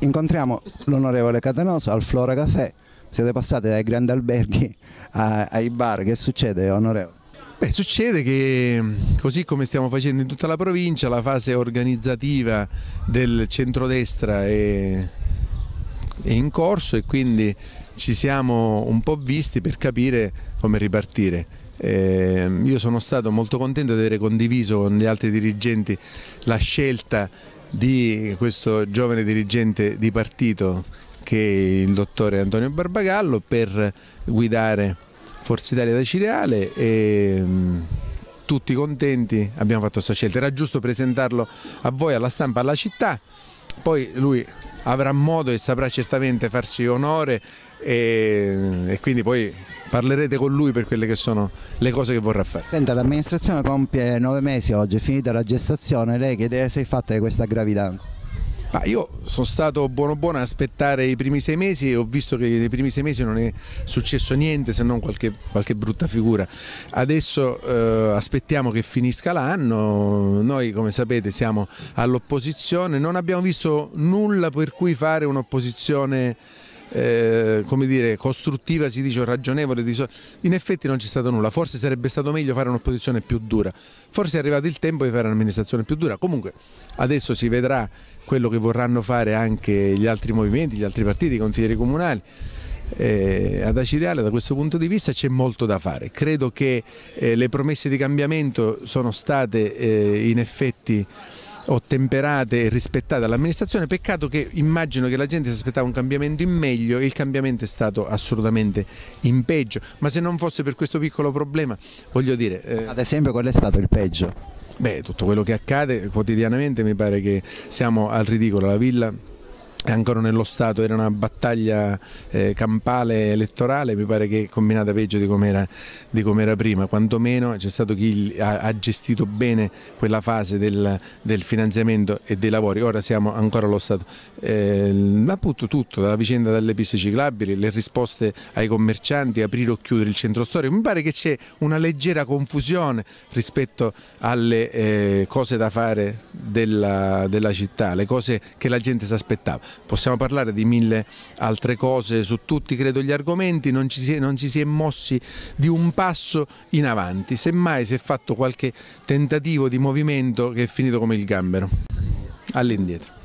incontriamo l'onorevole Catanoso al Flora Café, siete passati dai grandi alberghi ai bar, che succede onorevole? Beh, succede che così come stiamo facendo in tutta la provincia, la fase organizzativa del centrodestra è, è in corso e quindi ci siamo un po' visti per capire come ripartire. Eh, io sono stato molto contento di aver condiviso con gli altri dirigenti la scelta di questo giovane dirigente di partito che è il dottore Antonio Barbagallo per guidare Forza Italia da Cireale e mm, tutti contenti abbiamo fatto questa scelta, era giusto presentarlo a voi, alla stampa, alla città, poi lui avrà modo e saprà certamente farsi onore e, e quindi poi parlerete con lui per quelle che sono le cose che vorrà fare. Senta, l'amministrazione compie nove mesi oggi, è finita la gestazione, lei che idea si è fatta di questa gravidanza? Ma io sono stato buono buono a aspettare i primi sei mesi e ho visto che nei primi sei mesi non è successo niente se non qualche, qualche brutta figura. Adesso eh, aspettiamo che finisca l'anno, noi come sapete siamo all'opposizione, non abbiamo visto nulla per cui fare un'opposizione eh, come dire, costruttiva, si dice ragionevole, in effetti non c'è stato nulla, forse sarebbe stato meglio fare un'opposizione più dura, forse è arrivato il tempo di fare un'amministrazione più dura, comunque adesso si vedrà quello che vorranno fare anche gli altri movimenti, gli altri partiti, i consiglieri comunali. Eh, ad Acireale da questo punto di vista c'è molto da fare, credo che eh, le promesse di cambiamento sono state eh, in effetti ottemperate e rispettate dall'amministrazione, peccato che immagino che la gente si aspettava un cambiamento in meglio e il cambiamento è stato assolutamente in peggio, ma se non fosse per questo piccolo problema, voglio dire... Eh... Ad esempio qual è stato il peggio? Beh, tutto quello che accade quotidianamente mi pare che siamo al ridicolo, la villa eh, ancora nello Stato era una battaglia eh, campale elettorale, mi pare che combinata peggio di come era prima, quantomeno c'è stato chi ha, ha, gestito bene quella fase del, del, finanziamento e dei lavori, ora siamo ancora allo Stato. Eh, appunto tutto, dalla vicenda delle piste ciclabili, le risposte ai commercianti, aprire o chiudere il centro storico, mi pare che c'è una leggera confusione rispetto alle eh, cose da fare della, della città, le cose che la gente si aspettava possiamo parlare di mille altre cose su tutti credo gli argomenti, non ci si è, non ci si è mossi di un passo in avanti, semmai si è fatto qualche tentativo di movimento che è finito come il gambero, all'indietro.